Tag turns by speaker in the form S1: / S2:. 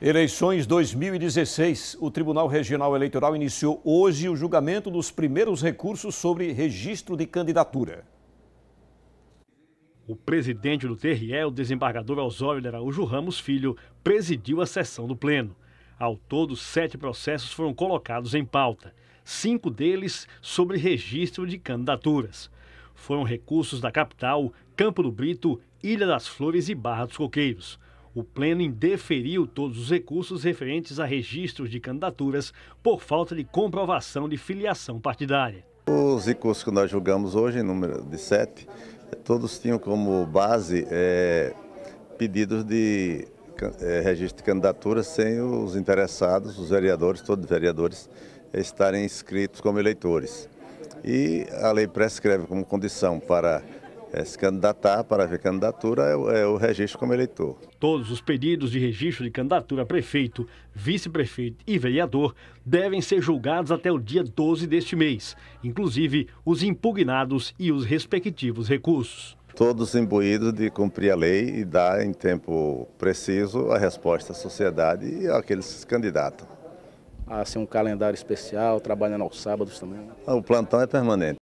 S1: Eleições 2016. O Tribunal Regional Eleitoral iniciou hoje o julgamento dos primeiros recursos sobre
S2: registro de candidatura. O presidente do TRE, o desembargador Osório de Araújo Ramos Filho, presidiu a sessão do Pleno. Ao todo, sete processos foram colocados em pauta, cinco deles sobre registro de candidaturas. Foram recursos da capital, Campo do Brito, Ilha das Flores e Barra dos Coqueiros o Pleno indeferiu todos os recursos referentes a registros de candidaturas por falta de comprovação de filiação partidária.
S3: Os recursos que nós julgamos hoje, em número de sete, todos tinham como base é, pedidos de é, registro de candidaturas sem os interessados, os vereadores, todos os vereadores, estarem inscritos como eleitores. E a lei prescreve como condição para é, se candidatar para ver candidatura é o, é o registro como eleitor.
S2: Todos os pedidos de registro de candidatura a prefeito, vice-prefeito e vereador devem ser julgados até o dia 12 deste mês, inclusive os impugnados e os respectivos recursos.
S3: Todos imbuídos de cumprir a lei e dar em tempo preciso a resposta à sociedade e àqueles que se candidatam.
S2: Ah, assim, um calendário especial, trabalhando aos sábados também?
S3: Ah, o plantão é permanente.